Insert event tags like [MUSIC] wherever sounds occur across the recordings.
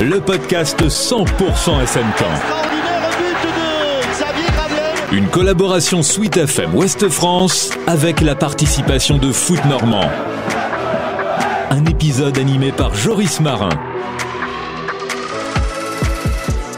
le podcast 100% SM Une collaboration Suite FM Ouest France avec la participation de Foot Normand. Un épisode animé par Joris Marin.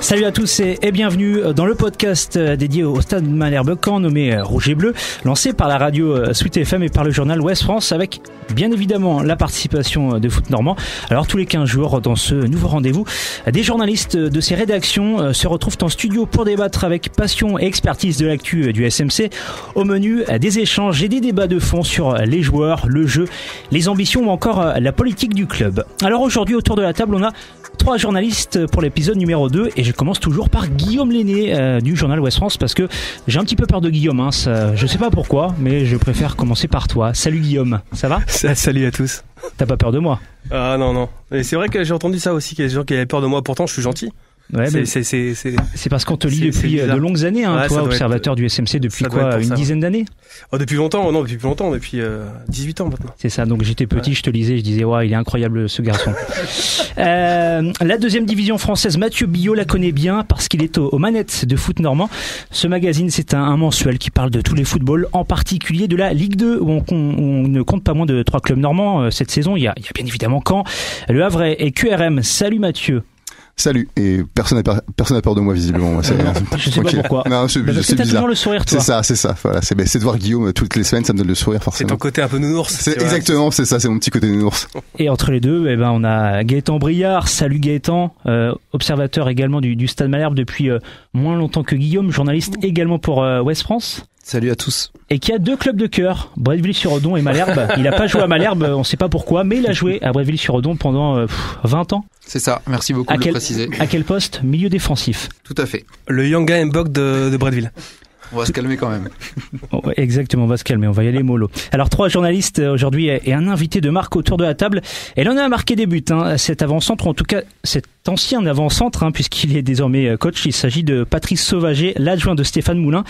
Salut à tous et, bienvenue euh, dans le podcast euh, dédié au stade Malherbe Caen nommé euh, Rouge et Bleu, lancé par la radio Sweet FM et par le journal Ouest France avec bien évidemment la participation de Foot Normand. Alors tous les 15 jours dans ce nouveau rendez-vous, des journalistes de ces rédactions se retrouvent en studio pour débattre avec passion et expertise de l'actu du SMC au menu des échanges et des débats de fond sur les joueurs, le jeu, les ambitions ou encore la politique du club. Alors aujourd'hui autour de la table on a trois journalistes pour l'épisode numéro 2 et je je commence toujours par Guillaume l'aîné euh, du journal Ouest France parce que j'ai un petit peu peur de Guillaume. Hein, ça, je sais pas pourquoi, mais je préfère commencer par toi. Salut Guillaume, ça va Salut à tous. T'as pas peur de moi Ah non non. Et c'est vrai que j'ai entendu ça aussi, qu'il y a des gens qui avaient peur de moi. Pourtant, je suis gentil c'est parce qu'on te lit depuis euh, de longues années, hein, toi, observateur du euh, SMC, depuis quoi Une dizaine d'années oh, Depuis longtemps, non, depuis longtemps, depuis 18 euh, ans maintenant. C'est ça, donc j'étais petit, je te lisais, je disais, ouais, il est incroyable ce garçon. [LAUGHS] la deuxième division française, Mathieu Billot la connaît bien parce qu'il est aux, manettes de foot normand. Ce magazine, c'est un, mensuel qui parle de tous les footballs, en particulier de la Ligue 2, où on, ne compte pas moins de trois clubs normands cette saison. Il y a, il y a bien évidemment Caen, Le Havre et QRM. Salut Mathieu salut. Et personne n'a peur, personne a peur de moi visiblement. [LAUGHS] je sais pas pourquoi. Non, c'est, bizarre. toujours le sourire. C'est ça, c'est ça. Voilà, c'est, de voir Guillaume toutes les semaines, ça me donne le sourire forcément. C'est ton côté un peu nounours. exactement, c'est ça, c'est mon petit côté nounours. Et entre les deux, eh ben on a Gaëtan Briard. Salut Gaëtan, euh, observateur également du, du Stade Malherbe depuis euh, moins longtemps que Guillaume, journaliste également pour euh, West France. Salut à tous. Et qui a deux clubs de cœur, Bretteville-sur-Odon et Malherbe. [LAUGHS] Il n'a pas joué à Malherbe, on ne sait pas pourquoi, mais il a joué à Bretteville-sur-Odon pendant 20 euh, ans. C'est ça, merci beaucoup de préciser. À quel poste Milieu défensif. Tout à fait. Le Yanga Mbok de, de on va se calmer quand même. [LAUGHS] Oh, exactement, on va se calmer, on va y aller mollo. Alors trois journalistes euh, aujourd'hui et un invité de marque autour de la table. Elle en a marqué des buts, hein, cet avant-centre, en tout cas cet ancien avant-centre, hein, puisqu'il est désormais euh, coach. Il s'agit de Patrice Sauvager, l'adjoint de Stéphane Moulin.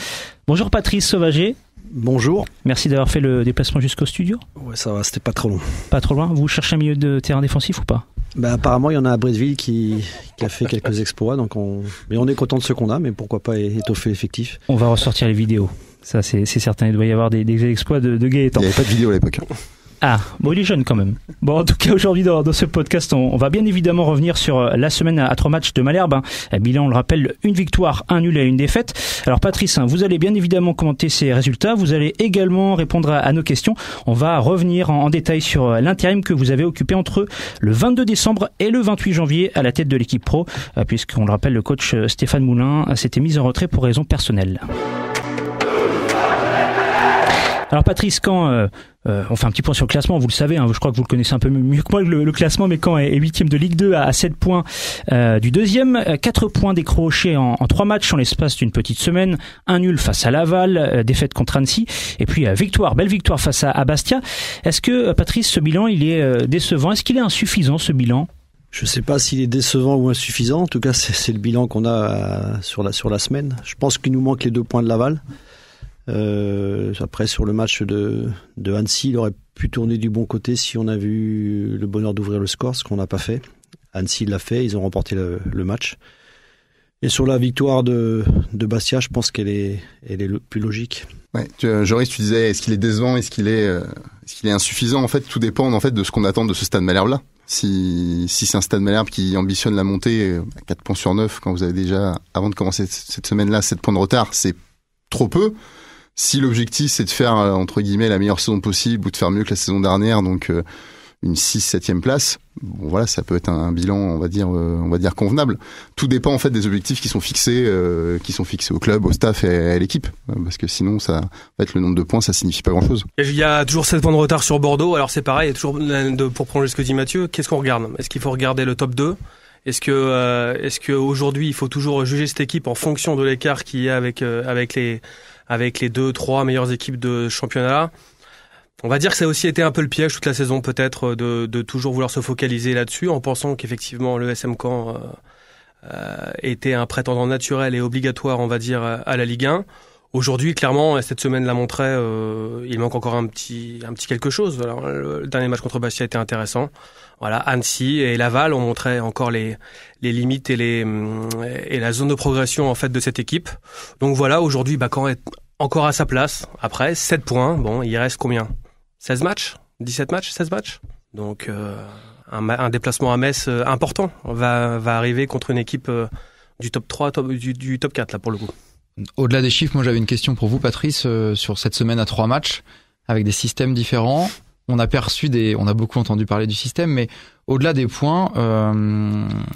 Bonjour Patrice Sauvager. Bonjour. Merci d'avoir fait le déplacement jusqu'au studio. Ouais, ça va, c'était pas trop long. Pas trop loin. Vous cherchez un milieu de terrain défensif ou pas bah, apparemment, il y en a à Brésil qui, a fait quelques exploits. Donc on, mais on est content de ce qu'on a, mais pourquoi pas étoffer l'effectif On va ressortir les vidéos. Ça, c'est certain. Il doit y avoir des, exploits de, de Gaëtan. Il n'y avait pas de vidéo à l'époque. Hein. Ah, bon, il est jeune quand même. Bon, en tout cas, aujourd'hui, dans, ce podcast, on, va bien évidemment revenir sur euh, la semaine à, trois matchs de Malherbe. Hein. Eh Bilan, on le rappelle, une victoire, un nul et une défaite. Alors, Patrice, hein, vous allez bien évidemment commenter ces résultats. Vous allez également répondre à, nos questions. On va revenir en, détail sur euh, l'intérim que vous avez occupé entre le 22 décembre et le 28 janvier à la tête de l'équipe pro, euh, puisqu'on le rappelle, le coach Stéphane Moulin s'était mis en retrait pour raisons personnelles. Alors Patrice, quand euh, on fait un petit point sur le classement, vous le savez, hein, je crois que vous le connaissez un peu mieux que moi, le, classement, mais quand est huitième de Ligue 2 à, sept 7 points euh, du deuxième, 4 euh, points décrochés en, en 3 matchs en l'espace d'une petite semaine, un nul face à Laval, euh, défaite contre Annecy, et puis victoire, belle victoire face à, Bastia. Est-ce que, Patrice, ce bilan, il est décevant Est-ce qu'il est insuffisant, ce bilan je ne sais pas s'il est décevant ou insuffisant. En tout cas, c'est le bilan qu'on a sur la, sur la semaine. Je pense qu'il nous manque les deux points de Laval. Euh, après, sur le match de, de Annecy, il aurait pu tourner du bon côté si on avait vu le bonheur d'ouvrir le score, ce qu'on n'a pas fait. Annecy l'a fait, ils ont remporté le, match. Et sur la victoire de, de Bastia, je pense qu'elle est, elle est plus logique. Ouais, euh, Joris, tu disais, est-ce qu'il est décevant, est-ce qu'il est, euh, est-ce qu'il est insuffisant En fait, tout dépend en fait de ce qu'on attend de ce stade Malherbe là. Si, si c'est un stade Malherbe qui ambitionne la montée à 4 points sur 9 quand vous avez déjà, avant de commencer cette semaine-là, 7 points de retard, c'est trop peu si l'objectif c'est de faire euh, entre guillemets la meilleure saison possible ou de faire mieux que la saison dernière, donc euh, une 6 septième place, bon voilà, ça peut être un, bilan, on va dire, euh, on va dire convenable. Tout dépend en fait des objectifs qui sont fixés, qui sont fixés au club, au staff et à l'équipe, hein, parce que sinon, ça, en fait, le nombre de points, ça signifie pas grand chose. Il y a toujours 7 points de retard sur Bordeaux, alors c'est pareil, toujours pour prolonger ce que dit Mathieu, qu'est-ce qu'on regarde Est-ce qu'il faut regarder le top 2 est-ce que est-ce que aujourd'hui il faut toujours juger cette équipe en fonction de l'écart qu'il y a avec avec les avec les deux, trois meilleures équipes de championnat. On va dire que ça a aussi été un peu le piège toute la saison peut-être de, de toujours vouloir se focaliser là-dessus en pensant qu'effectivement le SM Camp euh, euh, était un prétendant naturel et obligatoire on va dire à la Ligue 1. Aujourd'hui, clairement, cette semaine l'a montré, euh, il manque encore un petit, un petit quelque chose. Alors, le dernier match contre Bastia était intéressant. Voilà, Annecy et Laval ont montré encore les, les limites et, les, et la zone de progression en fait de cette équipe. Donc voilà, aujourd'hui, bah, quand est encore à sa place. Après, 7 points. Bon, il reste combien 16 matchs 17 matchs 16 matchs Donc, euh, un, déplacement à Metz euh, important va, va, arriver contre une équipe euh, du top 3, du, top 4, là, pour le coup. Au-delà des chiffres, moi, j'avais une question pour vous, Patrice, sur cette semaine à 3 matchs, avec des systèmes différents. On a perçu on a beaucoup entendu parler du système, mais au-delà des points,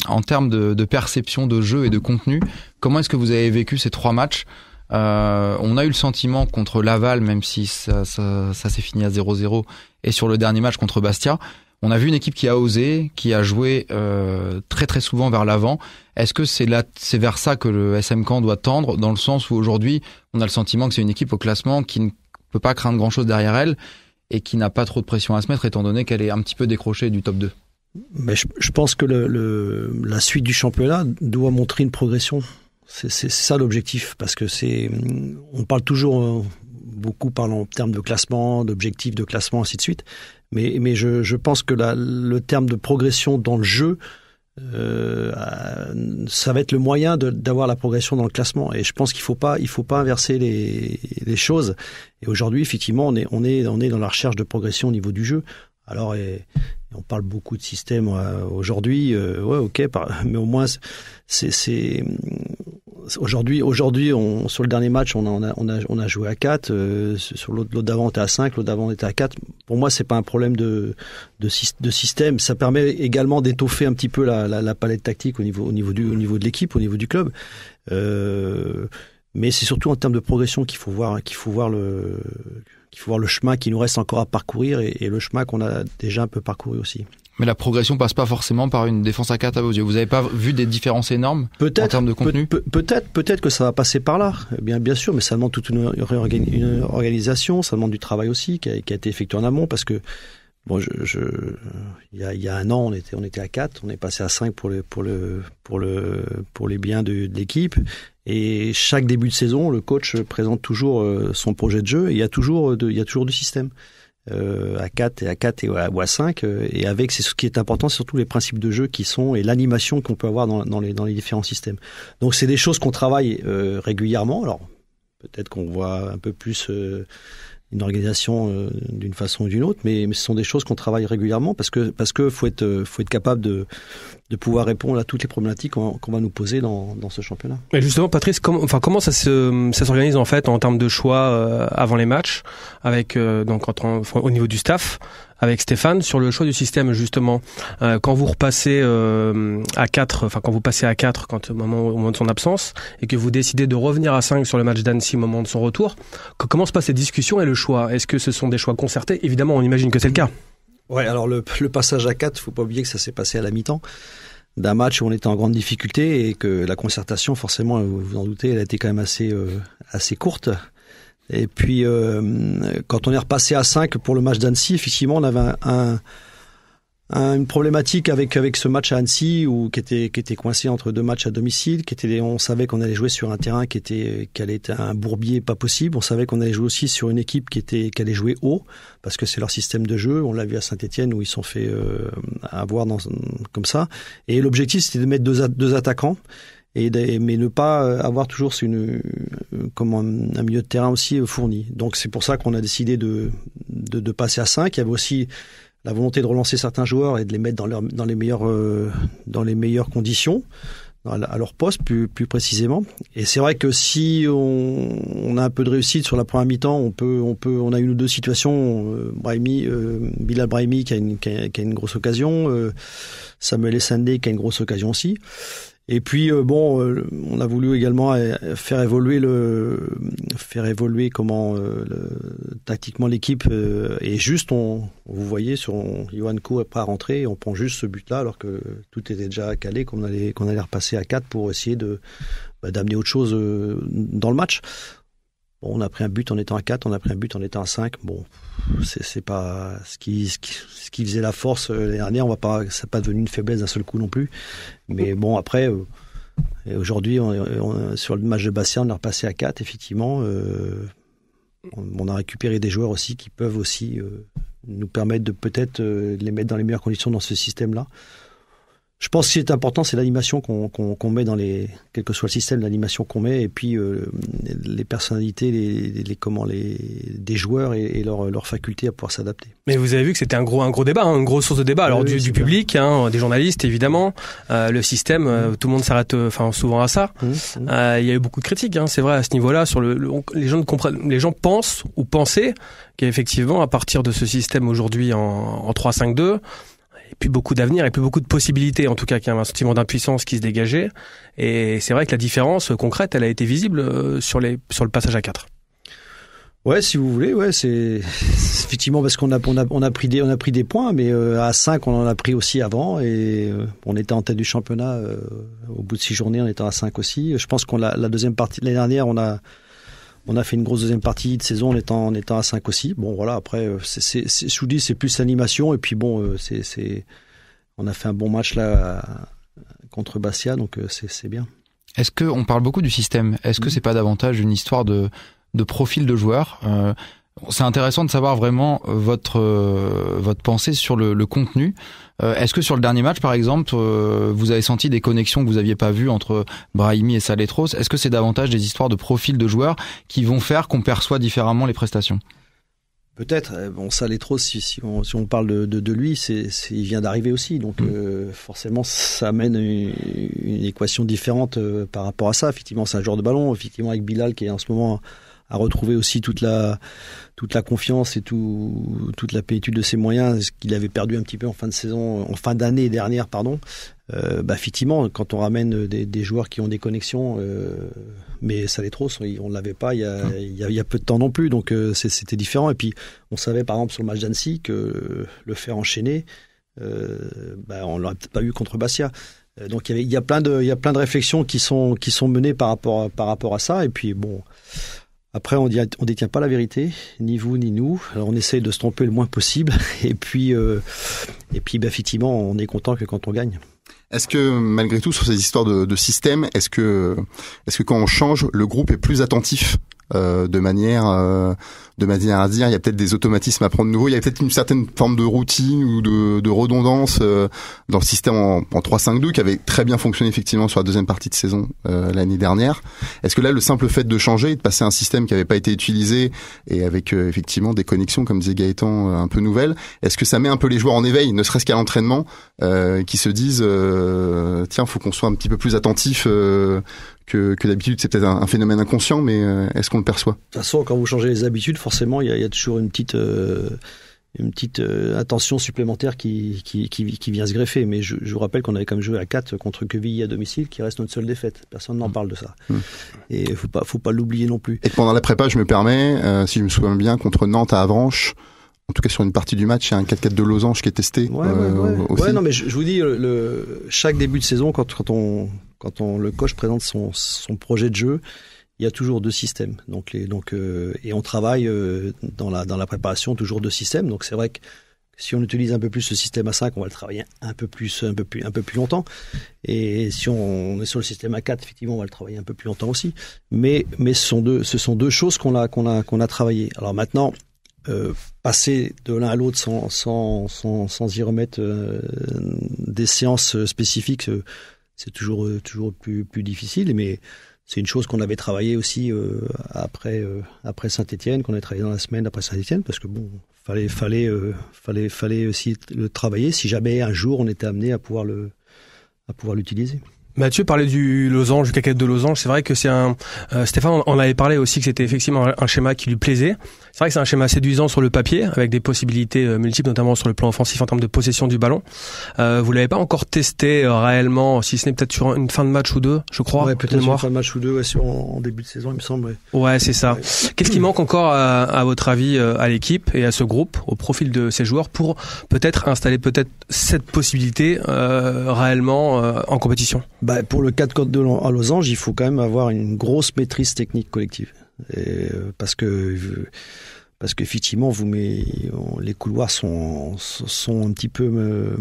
en termes de, perception de jeu et de contenu, comment est-ce que vous avez vécu ces trois matchs euh, on a eu le sentiment contre Laval, même si ça, s'est fini à 0-0, et sur le dernier match contre Bastia, on a vu une équipe qui a osé, qui a joué euh, très très souvent vers l'avant. Est-ce que c'est là, c'est vers ça que le SM Camp doit tendre, dans le sens où aujourd'hui, on a le sentiment que c'est une équipe au classement qui ne peut pas craindre grand-chose derrière elle et qui n'a pas trop de pression à se mettre, étant donné qu'elle est un petit peu décrochée du top 2 mais je, pense que la suite du championnat doit montrer une progression c'est ça l'objectif, parce que c'est, on parle toujours euh, beaucoup parlant en termes de classement, d'objectifs de classement, ainsi de suite. Mais, mais je, je pense que la, le terme de progression dans le jeu, euh, ça va être le moyen d'avoir la progression dans le classement. Et je pense qu'il faut pas, il faut pas inverser les, les choses. Et aujourd'hui, effectivement, on est, on est, on est dans la recherche de progression au niveau du jeu. Alors, on parle beaucoup de système aujourd'hui. Euh, ouais, ok, [LAUGHS] mais au moins, c'est aujourd'hui, aujourd'hui, sur le dernier match, on a, on a, joué à 4. Euh, sur l'autre d'avant, on était à 5. L'autre d'avant, on était à 4. Pour moi, c'est pas un problème de, de, système. Ça permet également d'étoffer un petit peu la, palette tactique au niveau, au niveau, du, au niveau de l'équipe, au niveau du club. Euh, mais c'est surtout en termes de progression qu'il faut voir, hein, qu'il faut voir le, il faut voir le chemin qui nous reste encore à parcourir et, le chemin qu'on a déjà un peu parcouru aussi. Mais la progression passe pas forcément par une défense à 4 à vos yeux. Vous n'avez pas vu des différences énormes en termes de contenu Peut-être, peut être peut être que ça va passer par là. Eh bien, bien sûr, mais ça demande toute une, organisation, ça demande du travail aussi qui a été effectué en amont parce que Bon, je, je, il, y a, il, y a, un an, on était, on était à 4, on est passé à 5 pour, le, pour, le, pour, le, pour les biens de, de l'équipe. Et chaque début de saison, le coach présente toujours euh, son projet de jeu il y a toujours, de, il y a toujours du système. Euh, à 4 et à 4 et à, ou à 5 euh, et avec c'est ce qui est important c'est surtout les principes de jeu qui sont et l'animation qu'on peut avoir dans, dans, les, dans les différents systèmes donc c'est des choses qu'on travaille euh, régulièrement alors peut-être qu'on voit un peu plus une organisation euh, d'une façon ou d'une autre, mais, ce sont des choses qu'on travaille régulièrement parce que parce que faut être euh, faut être capable de, de pouvoir répondre à toutes les problématiques qu'on, va nous poser dans, dans ce championnat. Mais justement, Patrice, comment enfin comment ça se ça s'organise en fait en termes de choix euh, avant les matchs, avec donc entre au niveau du staff, avec Stéphane sur le choix du système justement. Euh, quand vous repassez euh, à 4, enfin quand vous passez à 4 quand, au, moment, de son absence et que vous décidez de revenir à 5 sur le match d'Annecy au moment de son retour, comment se passent les discussions et le choix Est-ce que ce sont des choix concertés Évidemment, on imagine que c'est le cas. Ouais, alors le, passage à 4, faut pas oublier que ça s'est passé à la mi-temps d'un match où on était en grande difficulté et que la concertation, forcément, vous vous en doutez, elle a été quand même assez, euh, assez courte. Et puis, euh, quand on est repassé à 5 pour le match d'Annecy, effectivement, on avait une problématique avec, avec ce match à Annecy, où, qui, était, qui était coincé entre deux matchs à domicile. Qui était, on savait qu'on allait jouer sur un terrain qui, était, qui allait être un bourbier pas possible. On savait qu'on allait jouer aussi sur une équipe qui, était, qui allait jouer haut, parce que c'est leur système de jeu. On l'a vu à Saint-Etienne, où ils sont fait euh, avoir comme ça. Et l'objectif, c'était de mettre deux, deux attaquants et, mais ne pas euh, avoir toujours une, euh, comme un, milieu de terrain aussi euh, fourni. Donc c'est pour ça qu'on a décidé de, de, de, passer à 5. Il y avait aussi la volonté de relancer certains joueurs et de les mettre dans, leur, dans, les, meilleures, dans les meilleures conditions à leur poste plus, plus précisément. Et c'est vrai que si on, on, a un peu de réussite sur la première mi-temps, on peut, on peut, on a une ou deux situations. Euh, Brahimi, Bilal Brahimi qui a une, qui a, une grosse occasion, euh, Samuel Essendé qui a une grosse occasion aussi. Et puis euh, bon, euh, on a voulu également euh, faire évoluer le, faire évoluer comment tactiquement l'équipe et juste on, vous voyez sur Johan prêt après rentrer. on prend juste ce but-là alors que tout était déjà calé, qu'on allait qu'on allait repasser à 4 pour essayer de bah, d'amener autre chose dans le match on a pris un but en étant à 4, on a pris un but en étant à 5. Bon, c'est pas ce qui, ce faisait la force euh, l'année dernière. On va pas, ça n'est pas devenu une faiblesse d'un seul coup non plus. Mais bon, après, euh, aujourd'hui, sur le match de Bastia, on est repassé à 4, effectivement. Euh, on, a récupéré des joueurs aussi qui peuvent aussi nous permettre de peut-être les mettre dans les meilleures conditions dans ce système-là. Je pense que ce qui est important, c'est l'animation qu'on met dans les, quel que soit le système, l'animation qu'on met, et puis euh, les personnalités, les, les, comment, les des joueurs et, leur, leur, faculté à pouvoir s'adapter. Mais vous avez vu que c'était un gros, un gros débat, hein, une grosse source de débat. Alors du, du public, hein, des journalistes évidemment, euh, le système, euh, tout le monde s'arrête, enfin souvent à ça. Mmh, mmh. Il y a eu beaucoup de critiques, hein, c'est vrai à ce niveau-là. Sur le, les gens comprennent, les gens pensent ou pensaient qu'effectivement à partir de ce système aujourd'hui en, en 3-5-2 et puis beaucoup d'avenir et puis beaucoup de possibilités en tout cas qu'il y un sentiment d'impuissance qui se dégageait et c'est vrai que la différence concrète elle a été visible euh, sur les sur le passage à 4. Ouais, si vous voulez, ouais, c'est [LAUGHS] effectivement parce qu'on a on, a on a pris des on a pris des points mais euh, à 5 on en a pris aussi avant et euh, on était en tête du championnat au bout de 6 journées, on était à 5 aussi. Je pense qu'on la deuxième partie l'année dernière, on a on a fait une grosse deuxième partie de saison en étant, en étant à 5 aussi. Bon, voilà, après, euh, c'est, je vous dis, c'est plus animation. Et puis bon, euh, c'est, on a fait un bon match là contre Bastia, donc euh, c'est, bien. Est-ce qu'on parle beaucoup du système Est-ce que mm-hmm. c'est pas davantage une histoire de, de profil de joueur c'est intéressant de savoir vraiment euh, votre euh, votre pensée sur le, le contenu. Euh, est-ce que sur le dernier match, par exemple, vous avez senti des connexions que vous aviez pas vues entre Brahimi et Saletros Est-ce que c'est davantage des histoires de profil de joueurs qui vont faire qu'on perçoit différemment les prestations Peut-être. Bon, Saletros, si, si, on, si on parle de, de, de lui, c'est il vient d'arriver aussi, donc mm. forcément, ça amène une, une équation différente par rapport à ça. Effectivement, c'est un joueur de ballon. Effectivement, avec Bilal qui est en ce moment à retrouver aussi toute la toute la confiance et toute la plénitude de ses moyens, ce qu'il avait perdu un petit peu en fin de saison, en fin d'année dernière, pardon. Euh, bah, effectivement, quand on ramène des, joueurs qui ont des connexions, euh, mais ça l'est trop, on ne l'avait pas il y, a, peu de temps non plus, donc euh, c'était différent. Et puis, on savait par exemple sur le match d'Annecy que le faire enchaîner, bah, on ne l'aurait peut-être pas eu contre Bastia. Donc il y, a plein de, il y a plein de réflexions qui sont, qui sont menées par rapport, par rapport à ça. Et puis bon, après, on ne détient pas la vérité, ni vous ni nous. on essaie de se tromper le moins possible. [LAUGHS] Et puis, euh, et puis, bah, effectivement, on est content que quand on gagne. Est-ce que malgré tout sur ces histoires de, système, est-ce que, est-ce que quand on change, le groupe est plus attentif euh, de manière euh, de manière à dire il y a peut-être des automatismes à prendre nouveau, il y a peut-être une certaine forme de routine ou de, de redondance euh, dans le système en, 3-5-2 qui avait très bien fonctionné effectivement sur la deuxième partie de saison euh, l'année dernière. Est-ce que là le simple fait de changer et de passer à un système qui n'avait pas été utilisé et avec euh, effectivement des connexions comme disait Gaëtan un peu nouvelles, est-ce que ça met un peu les joueurs en éveil, ne serait-ce qu'à l'entraînement, qui se disent tiens faut qu'on soit un petit peu plus attentif que, que d'habitude c'est peut-être un, un, phénomène inconscient mais est-ce qu'on le perçoit De toute façon quand vous changez les habitudes forcément, il y, a, toujours une petite euh, une petite euh, attention supplémentaire qui, vient se greffer. Mais je, vous rappelle qu'on avait quand même joué à 4 contre Quevilly à domicile, qui reste notre seule défaite. Personne n'en mm. parle de ça. Mm. Et il faut pas, faut pas l'oublier non plus. Et pendant la prépa, je me permets, euh, si je me souviens bien, contre Nantes à Avranches, en tout cas sur une partie du match, il y a un 4-4 de losange qui est testé. Ouais, non, mais je, vous dis, chaque début de saison, quand, le coach présente son projet de jeu, il y a toujours deux systèmes. Donc, les, donc euh, et on travaille euh, dans la dans la préparation toujours deux systèmes. Donc c'est vrai que si on utilise un peu plus le système A5, on va le travailler un peu plus, un peu plus, un peu plus longtemps. Et si on est sur le système A4, effectivement, on va le travailler un peu plus longtemps aussi. Mais mais ce sont deux ce sont deux choses qu'on a qu'on a qu'on a travaillé. Alors maintenant. Euh, passer de l'un à l'autre sans, sans y remettre des séances spécifiques, c'est toujours toujours plus plus difficile mais c'est une chose qu'on avait travaillé aussi euh, après euh, après Saint-Étienne, qu'on avait travaillé dans la semaine après Saint-Étienne, parce que bon, fallait fallait euh, fallait fallait aussi le travailler si jamais un jour on était amené à pouvoir le à pouvoir l'utiliser. Mathieu parlait du losange, du caquette de losange. C'est vrai que c'est un. Euh, Stéphane, on, avait parlé aussi que c'était effectivement un, schéma qui lui plaisait. C'est vrai que c'est un schéma séduisant sur le papier, avec des possibilités euh, multiples, notamment sur le plan offensif en termes de possession du ballon. Euh, vous l'avez pas encore testé euh, réellement, si ce n'est peut-être sur une fin de match ou deux, je crois. Ouais, peut-être sur une fin de match ou deux, sur, en, début de saison, il me semble. Ouais, c'est ça. Qu'est-ce qui manque encore, à, à votre avis, à l'équipe et à ce groupe, au profil de ces joueurs, pour peut-être installer peut-être cette possibilité réellement en compétition bah, pour le 4 de à de à Losange, il faut quand même avoir une grosse maîtrise technique collective. Euh, parce que euh, parce qu'effectivement, les couloirs sont, un petit peu euh,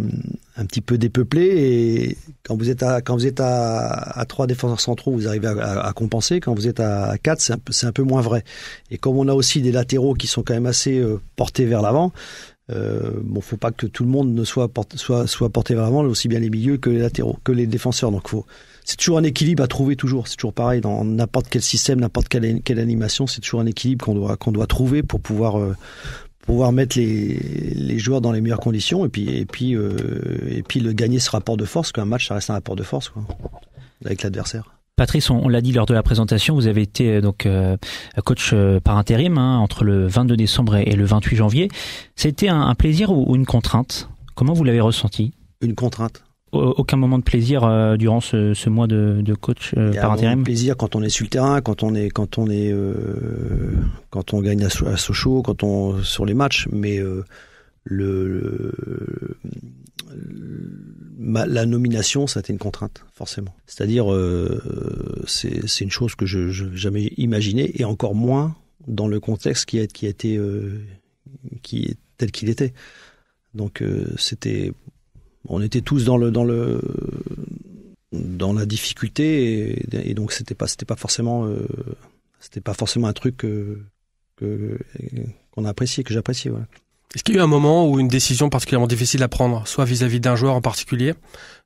un petit peu dépeuplés et quand vous êtes à quand vous êtes à, trois défenseurs centraux, vous arrivez à, compenser. Quand vous êtes à, quatre, c'est un, un, peu moins vrai. Et comme on a aussi des latéraux qui sont quand même assez portés vers l'avant, euh, bon, faut pas que tout le monde ne soit porté, soit soit porté vraiment aussi bien les milieux que les latéraux, que les défenseurs. Donc, faut c'est toujours un équilibre à trouver toujours. C'est toujours pareil dans n'importe quel système, n'importe quelle, quelle, animation, c'est toujours un équilibre qu'on doit qu'on doit trouver pour pouvoir euh, pouvoir mettre les, les joueurs dans les meilleures conditions et puis et puis euh, et puis le gagner ce rapport de force. Qu'un match, ça reste un rapport de force quoi, avec l'adversaire. Patrice, on, l'a dit lors de la présentation, vous avez été euh, donc euh, coach euh, par intérim hein, entre le 22 décembre et, le 28 janvier. C'était un, plaisir ou, une contrainte Comment vous l'avez ressenti Une contrainte. aucun moment de plaisir durant ce, mois de, coach par intérim. Plaisir quand on est sur le terrain, quand on est quand on est quand on gagne à, Sochaux, quand on sur les matchs, mais le euh, la nomination, ça a été une contrainte, forcément. C'est-à-dire, euh, c'est une chose que je, n'avais jamais imaginée, et encore moins dans le contexte qui a, qui été euh, qui est tel qu'il était. Donc c'était, on était tous dans le dans le dans la difficulté, et, donc c'était pas pas forcément pas forcément un truc que qu'on a apprécié, que j'appréciais. Voilà. Est-ce qu'il y a eu un moment où une décision particulièrement difficile à prendre, soit vis-à-vis d'un joueur en particulier,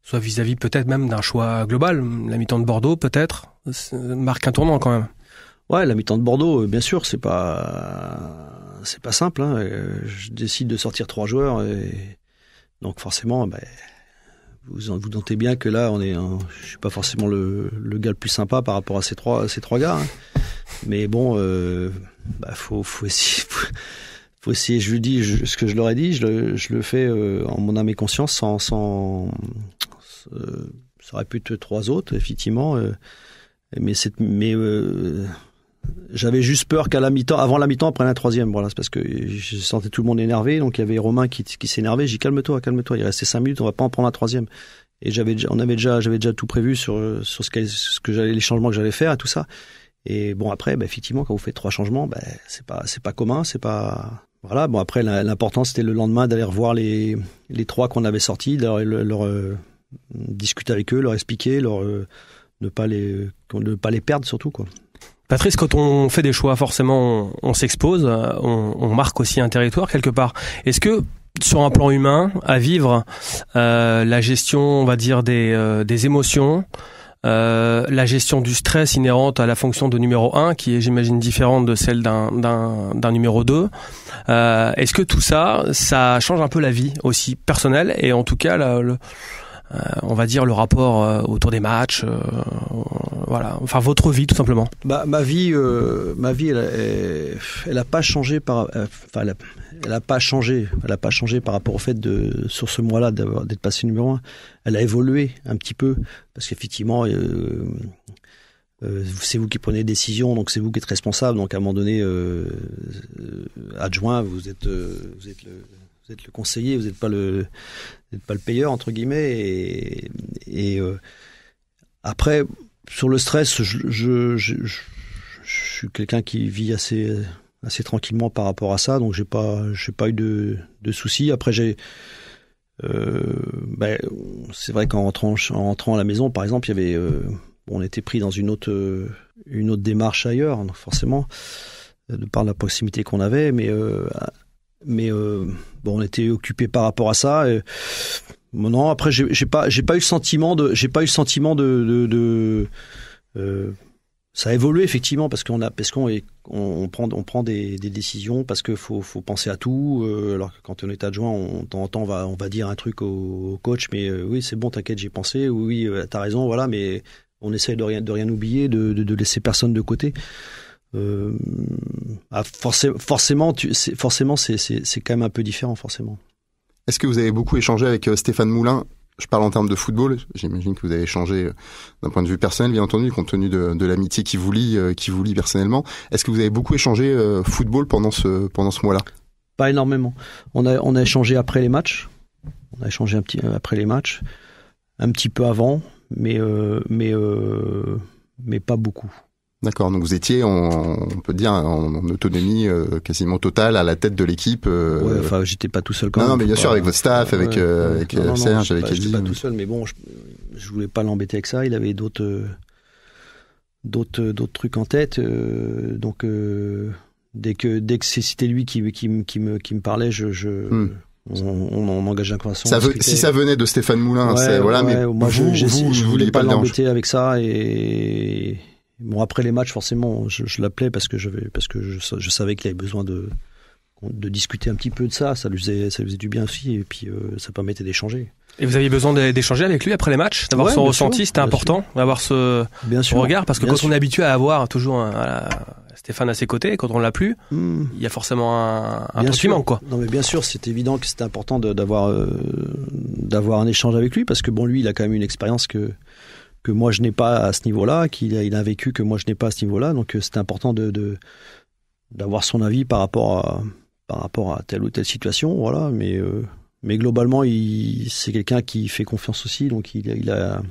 soit vis-à-vis peut-être même d'un choix global, la mi-temps de Bordeaux peut-être, marque un tournant quand même Ouais, la mi-temps de Bordeaux, euh, bien sûr, c'est pas c'est pas simple. Hein. Euh, je décide de sortir trois joueurs, et... donc forcément, bah, vous vous doutez bien que là, on est, je suis pas forcément le, le, gars le plus sympa par rapport à ces trois ces trois gars. Hein. Mais bon, euh, bah, faut faut essayer aussi, je lui dis ce que je leur ai dit, je le, je le fais euh, en mon âme et conscience, sans, sans euh, aurait pu être trois autres, effectivement. Euh, mais c'est, mais j'avais juste peur qu'à la mi-temps, avant la mi-temps, on prenne la troisième. Voilà, c'est parce que je sentais tout le monde énervé. Donc il y avait Romain qui, qui s'énervait. J'ai dit calme-toi, calme-toi. Il restait cinq minutes, on va pas en prendre la troisième. Et j'avais, on avait déjà, j'avais déjà tout prévu sur sur ce, ce que j'allais, les changements que j'allais faire et tout ça. Et bon après, bah, effectivement, quand vous faites trois changements, ben c'est pas c'est pas commun, c'est pas voilà, bon après l'important c'était le lendemain d'aller revoir les, les trois qu'on avait sortis, leur, leur euh, discuter avec eux, leur expliquer, leur euh, ne pas les ne pas les perdre surtout quoi. Patrice, quand on fait des choix, forcément, on, s'expose, on, marque aussi un territoire quelque part. Est-ce que sur un plan humain, à vivre, euh, la gestion, on va dire, des, des émotions, euh, la gestion du stress inhérente à la fonction de numéro 1, qui est, j'imagine, différente de celle d'un numéro 2. Euh, est-ce que tout ça, ça change un peu la vie aussi personnelle et en tout cas la, le, euh, on va dire le rapport euh, autour des matchs, euh, voilà, enfin votre vie tout simplement. Bah, ma vie, ma vie, elle, n'a pas changé par, elle pas changé, elle a pas changé par rapport au fait de sur ce mois-là d'avoir d'être passé numéro un. Elle a évolué un petit peu parce qu'effectivement. c'est vous qui prenez les décisions, donc c'est vous qui êtes responsable. Donc à un moment donné, adjoint, vous êtes, vous êtes le conseiller, vous n'êtes pas le, n'êtes pas le payeur, entre guillemets. Et, euh, après, sur le stress, je, je, je, je suis quelqu'un qui vit assez, assez tranquillement par rapport à ça, donc j'ai pas, j'ai pas eu de, de soucis. Après, j'ai. Euh, ben, c'est vrai qu'en rentrant, en à la maison, par exemple, il y avait, euh, on était pris dans une autre, une autre démarche ailleurs, donc forcément, de par la proximité qu'on avait. Mais mais euh, bon, on était occupé par rapport à ça. Et, non, après j'ai pas j'ai pas eu le sentiment de j'ai pas eu le sentiment de, de, euh, ça a évolué effectivement parce qu'on a parce qu'on on, prend on prend des, décisions parce que faut, faut penser à tout euh, alors que quand on est adjoint on on va on va dire un truc au, coach mais oui c'est bon t'inquiète j'ai pensé oui t'as raison voilà mais on essaye de rien de rien oublier de laisser personne de côté euh, ah, forcément, tu, forcément, c'est quand même un peu différent, forcément. Est-ce que vous avez beaucoup échangé avec euh, Stéphane Moulin je parle en termes de football. J'imagine que vous avez échangé euh, d'un point de vue personnel, bien entendu, compte tenu de, l'amitié qui vous lie, qui vous lie personnellement. Est-ce que vous avez beaucoup échangé football pendant ce pendant ce mois-là Pas énormément. On a on a échangé après les matchs. On a échangé un petit après les matchs, un petit peu avant, mais mais mais pas beaucoup. D'accord, donc vous étiez, on, peut dire, en, autonomie euh, quasiment totale à la tête de l'équipe. Euh, enfin, j'étais pas tout seul quand même. Non, mais bien sûr, avec votre staff, avec, Serge, euh, avec non, non, Serge, pas tout seul, mais bon, je, je voulais pas l'embêter avec ça. Il avait d'autres, d'autres, d'autres trucs en tête. donc, dès que, dès que c'était lui qui, qui, qui, me, qui me parlait, je, hmm. on, on, engage un croissant. si ça venait de Stéphane Moulin, c'est voilà. mais moi, je, je voulais pas l'embêter avec ça et, Bon, après les matchs, forcément, je, l'appelais parce que, je, parce que je, savais qu'il avait besoin de, de discuter un petit peu de ça. Ça lui faisait, ça lui faisait du bien aussi, et puis euh, ça permettait d'échanger. Et vous aviez besoin d'échanger avec lui après les matchs, d'avoir son ressenti, c'était important, d'avoir ce regard, parce que quand on est habitué à avoir toujours Stéphane à ses côtés, quand on l'a plus, hmm. il y a forcément un, un bien sûr. quoi. Non mais bien sûr, c'est évident que c'était important d'avoir euh, d'avoir un échange avec lui, parce que bon, lui, il a quand même une expérience que que moi je n'ai pas à ce niveau-là, qu'il a, il a vécu que moi je n'ai pas à ce niveau-là. Donc euh, c'est important de, d'avoir son avis par rapport à par rapport à telle ou telle situation. Voilà, mais euh, mais globalement, il, c'est quelqu'un qui fait confiance aussi, donc il, a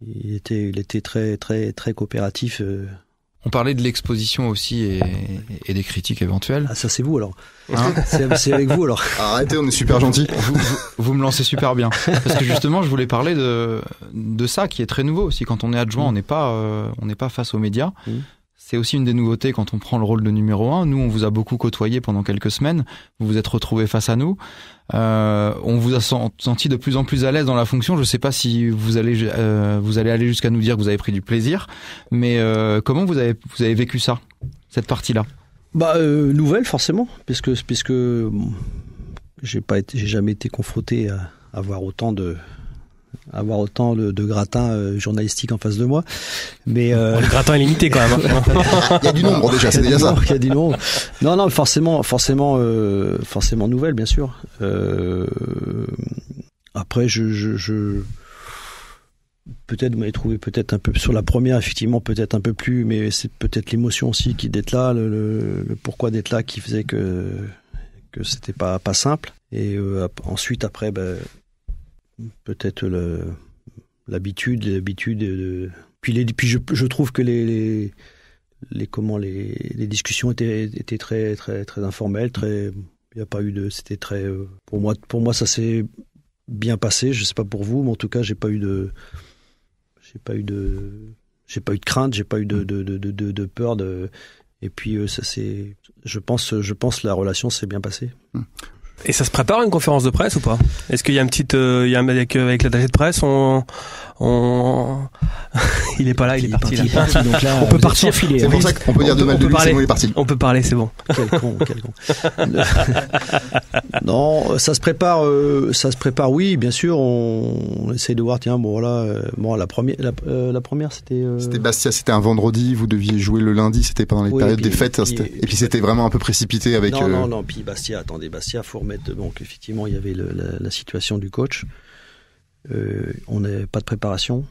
il était il était très très très coopératif. Euh, on parlait de l'exposition aussi et, des critiques éventuelles. Ah, ça c'est vous alors. Hein [LAUGHS] c'est avec vous alors. Arrêtez, on est super gentil. Vous, me lancez super bien. Parce que justement, je voulais parler de, de ça qui est très nouveau aussi. Quand on est adjoint, mm. on n'est pas, euh, on n'est pas face aux médias. Mm. C'est aussi une des nouveautés quand on prend le rôle de numéro un. Nous, on vous a beaucoup côtoyé pendant quelques semaines. Vous vous êtes retrouvé face à nous. Euh, on vous a senti de plus en plus à l'aise dans la fonction. Je ne sais pas si vous allez euh, vous allez aller jusqu'à nous dire que vous avez pris du plaisir, mais euh, comment vous avez vous avez vécu ça, cette partie-là Bah nouvelle forcément, puisque puisque n'ai j'ai pas j'ai jamais été confronté à avoir autant de avoir autant de, de gratin euh, journalistique en face de moi. Mais euh, le gratin est limité quand même. Hein. [LAUGHS] il y a du nombre déjà, c'est déjà ça. Il y a du nombre. Non, non, forcément, forcément, euh, forcément nouvelle, bien sûr. après, je, peut-être vous m'avez trouvé peut-être un peu sur la première, effectivement, peut-être un peu plus, mais c'est peut-être l'émotion aussi qui d'être là, le, le pourquoi d'être là, qui faisait que que c'était pas pas simple. Et ensuite, après, ben peut-être l'habitude, l'habitude. De... Puis, les, puis je, je trouve que les, les, les comment les, les, discussions étaient, étaient très très très informelles, très il n'y a pas eu de c'était très euh, pour moi pour moi ça s'est bien passé. Je sais pas pour vous, mais en tout cas j'ai pas eu de j'ai pas eu de j'ai pas eu de crainte, j'ai pas eu de de, de, de, de peur de et puis euh, ça c'est je pense je pense la relation s'est bien passée. Hum. Et ça se prépare une conférence de presse ou pas Est-ce qu'il y a un petite, euh, il y a euh, avec, la taille de presse, on, on... [LAUGHS] il est pas là, il, est, parti, on peut partir. filer. C'est pour hein. ça qu'on peut dire on de mal de lui, est parti. On peut parler, c'est bon. [LAUGHS] Quel con, non, ça se prépare, euh, ça se prépare. Oui, bien sûr, on, on essaye de voir. Tiens, bon voilà, euh, bon la première, la, euh, première, c'était. C'était Bastia, c'était un vendredi. Vous deviez jouer le lundi. C'était pendant les périodes des fêtes. et puis c'était vraiment un peu précipité avec. Non, non, non. Puis Bastia, attendez, Bastia, faut remettre. Donc effectivement, il y avait la situation du coach. Euh, on n'a pas de préparation,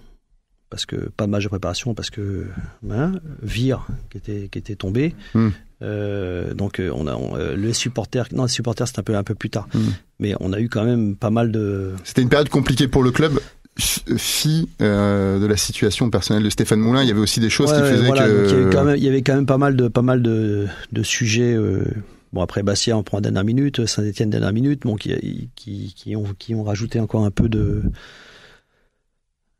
parce que pas de match de préparation, parce que hein, Vire qui était qui était tombé. Hmm. Euh, donc euh, on a les supporters. Non, supporters c'est un peu un peu plus tard. Hmm. Mais on a eu quand même pas mal de. C'était une période compliquée pour le club fille de la situation personnelle de Stéphane Moulin, il y avait aussi des choses qui faisaient que... il, y avait quand même, pas mal de pas mal de, sujets Bon, après Bastia, on prend la dernière minute, Saint-Etienne, dernière minute, qui, qui, ont, qui rajouté encore un peu de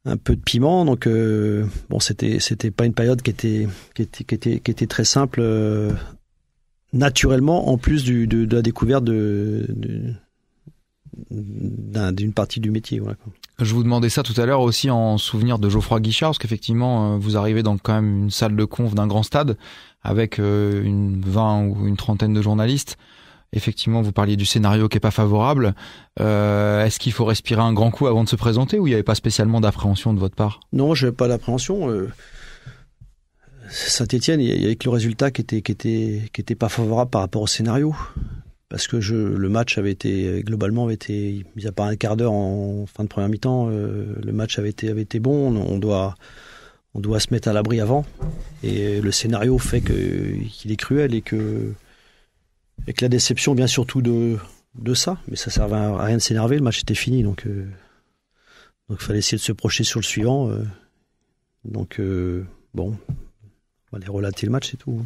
un peu de piment donc euh, bon c'était c'était pas une période qui était était qui était, très simple euh, naturellement en plus de, la découverte de, d'une partie du métier Je vous demandais ça tout à l'heure aussi en souvenir de Geoffroy Guichard, parce qu'effectivement, euh, vous arrivez dans quand même une salle de conf d'un grand stade avec euh, une vingtaine ou une trentaine de journalistes. Effectivement, vous parliez du scénario qui est pas favorable. Euh, est-ce qu'il faut respirer un grand coup avant de se présenter ou il n'y avait pas spécialement d'appréhension de votre part Non, je n'avais pas d'appréhension. Euh, saint etienne avec le résultat qui était qui était qui était pas favorable par rapport au scénario, parce que le match avait été globalement avait été mis à part un quart d'heure en fin de première mi-temps, le match avait été avait été bon. on doit on doit se mettre à l'abri avant. Et le scénario fait qu'il est cruel et que, et la déception vient surtout de, de ça. Mais ça servait à rien de s'énerver, le match était fini. Donc il euh, donc fallait essayer de se projeter sur le suivant. Euh. donc euh, bon, on va aller relater le match, c'est tout.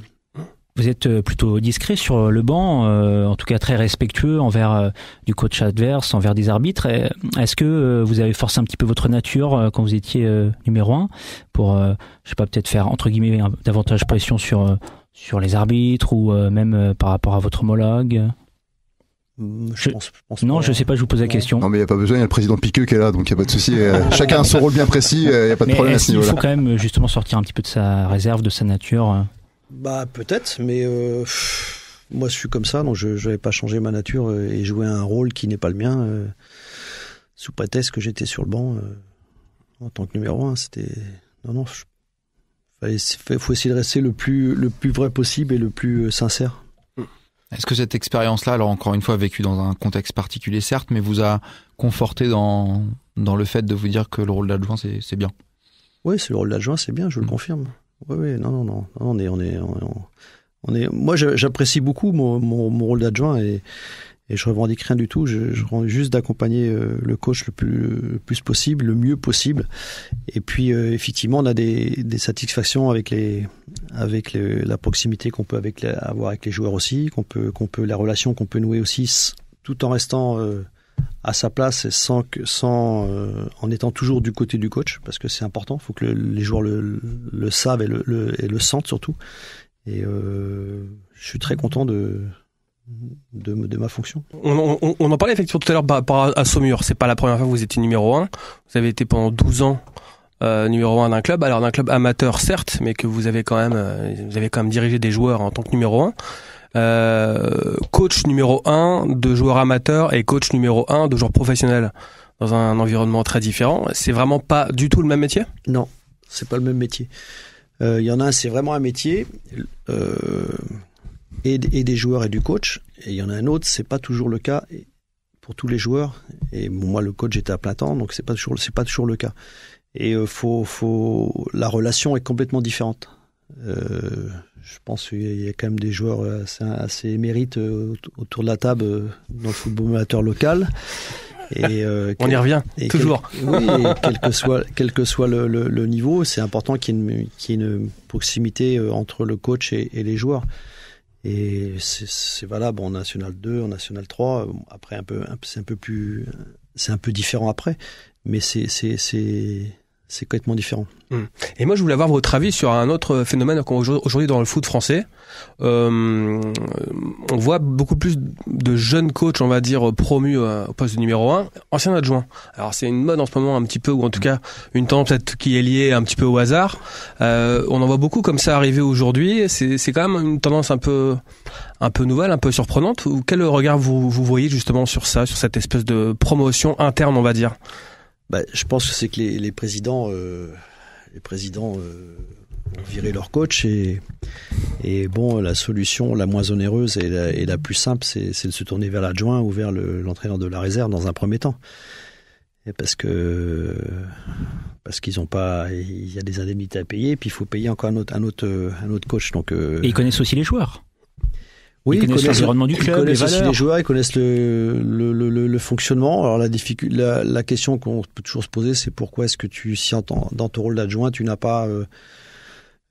Vous êtes euh, plutôt discret sur euh, le banc, euh, en tout cas très respectueux envers du coach adverse, envers des arbitres. Est-ce que vous avez forcé un petit peu votre nature quand vous étiez numéro un pour, je sais pas, peut-être faire entre guillemets davantage pression sur sur les arbitres ou même par rapport à votre homologue hmm, je, je pense, non, sais pas, je vous pose la question. Non, mais il n'y a pas besoin, il y a le président Piqueux qui est là, donc il n'y a pas de souci. [LAUGHS] chacun a son rôle bien précis, il n'y a pas de problème à ce niveau-là. Il faut quand même justement sortir un petit peu de sa réserve, de sa nature. Bah peut-être, mais euh, moi je suis comme ça, donc je n'avais pas changé ma nature euh, et joué un rôle qui n'est pas le mien euh, sous prétexte que j'étais sur le banc en tant que numéro un. C'était non non, il faut essayer de rester le plus le plus vrai possible et le plus sincère. Hmm. Est-ce que cette expérience-là, alors encore une fois vécue dans un contexte particulier certes, mais vous a conforté dans le fait de vous dire que le rôle d'adjoint c'est bien. Oui, c'est le rôle d'adjoint, c'est bien, je le hmm. confirme. Oui, oui, non, non, non, on est, on est, on, est. Moi, j'apprécie beaucoup mon, mon, rôle d'adjoint et, et je revendique rien du tout. Je, je rends juste d'accompagner euh, le coach le plus, plus possible, le mieux possible. Et puis, euh, effectivement, on a des, des satisfactions avec les, avec la proximité qu'on peut avec avoir avec les joueurs aussi, qu'on peut, qu'on peut, la relation qu'on peut nouer aussi, tout en restant euh, à sa place sans, sans euh, en étant toujours du côté du coach parce que c'est important. Il faut que les joueurs le, savent et le, et le, sentent surtout. Et euh, je suis très content de, de, ma fonction. On, en parlait effectivement tout à l'heure par à Saumur. C'est pas la première fois que vous étiez numéro 1. Vous avez été pendant 12 ans euh, numéro 1 d'un club. Alors d'un club amateur certes, mais que vous avez quand même, vous avez quand même dirigé des joueurs en tant que numéro 1. Euh, coach numéro un de joueurs amateurs et coach numéro un de joueurs professionnels dans un environnement très différent. C'est vraiment pas du tout le même métier Non, c'est pas le même métier. Il euh, y en a un, c'est vraiment un métier euh, et, des joueurs et du coach. Et il y en a un autre, c'est pas toujours le cas pour tous les joueurs. Et moi, le coach était à plein temps, donc c'est pas toujours, c'est pas toujours le cas. Et faut, faut, la relation est complètement différente. Euh, je pense qu'il y a quand même des joueurs assez, assez émérites euh, autour de la table euh, dans le football amateur local. Et, [LAUGHS] On y revient, toujours. [LAUGHS] Quel, que soit, quel que soit le, niveau, c'est important qu'il y, ait une proximité entre le coach et, les joueurs. Et c'est valable en National 2, en National 3. après, un peu, c'est un peu plus, c'est un peu différent après. Mais c'est c'est complètement différent. Hmm. Et moi, je voulais avoir votre avis sur un autre phénomène qu'on aujourd'hui dans le foot français. Euh, on voit beaucoup plus de jeunes coachs, on va dire, promus euh, au poste de numéro 1, anciens adjoints. Alors, c'est une mode en ce moment un petit peu, ou en tout cas, une tendance qui est liée un petit peu au hasard. Euh, on en voit beaucoup comme ça arriver aujourd'hui. C'est quand même une tendance un peu, un peu nouvelle, un peu surprenante. Quel regard vous, vous voyez justement sur ça, sur cette espèce de promotion interne, on va dire bah, je pense que c'est que les, les présidents, euh, les présidents euh, ont viré leur coach et, et bon, la solution la moins onéreuse et la, plus simple, c'est, de se tourner vers l'adjoint ou vers l'entraîneur de la réserve dans un premier temps. Et parce que parce qu'ils ont pas, il y a des indemnités à payer, puis il faut payer encore un autre, un autre, un autre coach. Donc, euh, et ils connaissent aussi les joueurs. Oui, ils connaissent l'environnement du club, ils connaissent les les joueurs, ils connaissent le, le, le, le fonctionnement. Alors la, la, la question qu'on peut toujours se poser, c'est pourquoi est-ce que tu, si en, dans ton rôle d'adjoint, tu n'as pas euh,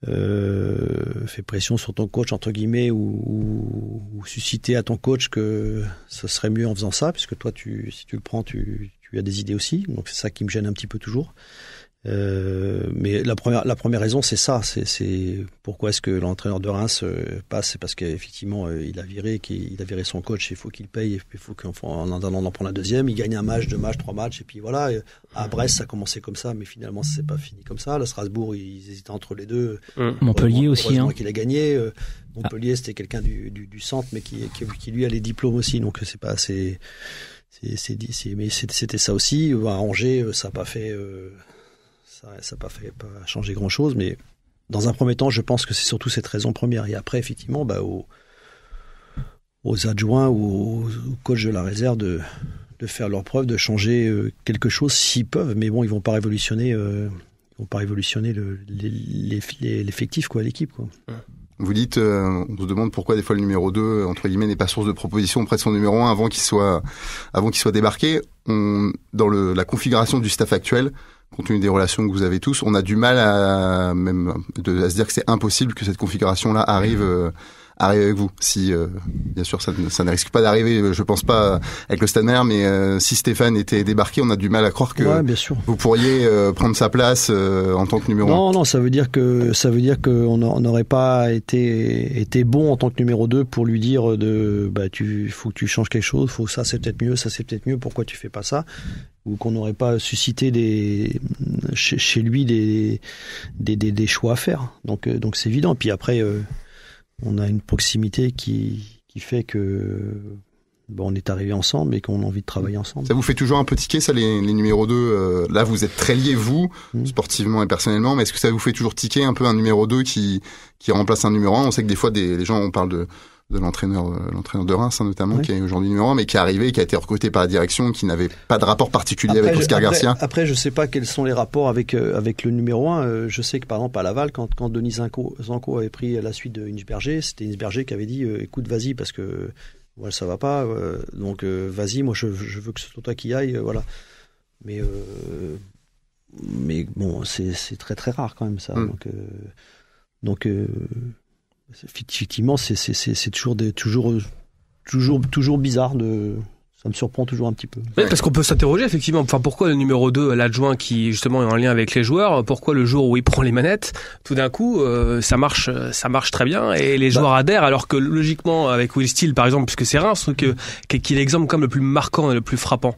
euh, fait pression sur ton coach entre guillemets ou, ou, ou, suscité à ton coach que ce serait mieux en faisant ça, puisque toi, tu, si tu le prends, tu, tu as des idées aussi. Donc c'est ça qui me gêne un petit peu toujours. Euh, mais la première, la première raison, c'est ça. C'est, c'est pourquoi est-ce que l'entraîneur de Reims euh, passe C'est parce qu'effectivement, euh, il a viré, qu'il a viré son coach. Il faut qu'il paye. Il faut qu'en en attendant en prendre un deuxième, il gagne un match, deux matchs, trois matchs, et puis voilà. À Brest, ça commencé comme ça, mais finalement, c'est pas fini comme ça. à Strasbourg, ils hésitaient entre les deux. Mmh. Montpellier aussi. Hein. qu'il a gagné. Ah. Montpellier, c'était quelqu'un du, du, du, centre, mais qui, qui, lui a les diplômes aussi. Donc c'est pas assez. C'est, c'est, mais c'était ça aussi. À Angers, ça n'a pas fait. Euh, ça n'a pas fait changer grand chose, mais dans un premier temps, je pense que c'est surtout cette raison première. Et après, effectivement, bah, aux, adjoints ou aux, coachs de la réserve de, faire leur preuve, de changer euh, quelque chose s'ils peuvent. Mais bon, ils vont pas révolutionner, euh, vont pas révolutionner l'effectif, le, quoi, l'équipe, Vous dites, euh, on se demande pourquoi des fois le numéro 2, entre guillemets, n'est pas source de proposition auprès de son numéro 1 avant qu'il soit, avant qu'il soit débarqué. dans la configuration du staff actuel, compte tenu des relations que vous avez tous, on a du mal à même de, à se dire que c'est impossible que cette configuration-là arrive. Euh, arriver avec vous. Si, euh, bien sûr, ça, ne risque pas d'arriver, je pense pas avec le Stanner, mais euh, si Stéphane était débarqué, on a du mal à croire que vous pourriez euh, prendre sa place en tant que numéro. Non, non, ça veut dire que ça veut dire qu'on n'aurait pas été été bon en tant que numéro 2 pour lui dire de bah tu faut que tu changes quelque chose, faut ça c'est peut-être mieux, ça c'est peut-être mieux, pourquoi tu fais pas ça ou qu'on n'aurait pas suscité des chez, lui des des, choix à faire. Donc donc c'est évident. Puis après on a une proximité qui, qui fait que bon, on est arrivé ensemble et qu'on a envie de travailler ensemble. Ça vous fait toujours un peu tiquer, ça, les, les numéros 2 euh, Là, vous êtes très liés, vous, hmm. sportivement et personnellement, mais est-ce que ça vous fait toujours tiquer un peu un numéro 2 qui, qui remplace un numéro 1 On sait que des fois, des, les gens, on parle de de l'entraîneur euh, l'entraîneur de Reims hein, notamment qui est aujourd'hui numéro 1 mais qui est arrivé qui a été recruté par la direction qui n'avait pas de rapport particulier avec Oscar Garcia. Après je sais pas quels sont les rapports avec euh, avec le numéro 1 euh, je sais que par exemple à Laval quand quand Denis Zanko, avait pris la suite de Berger c'était Berger qui avait dit écoute vas-y parce que voilà ça va pas donc vas-y moi je, je, veux que ce soit toi qui aille voilà. Mais mais bon c'est très très rare quand même ça hmm. donc donc Effectivement, c'est c'est toujours, des, toujours, toujours, toujours bizarre de, ça me surprend toujours un petit peu. parce qu'on peut s'interroger effectivement, enfin pourquoi le numéro 2, l'adjoint qui justement est en lien avec les joueurs, pourquoi le jour où il prend les manettes, tout d'un coup euh, ça marche ça marche très bien et les bah. joueurs adhèrent alors que logiquement avec Will Steele par exemple puisque c'est Reims euh, qui est l'exemple comme le plus marquant et le plus frappant.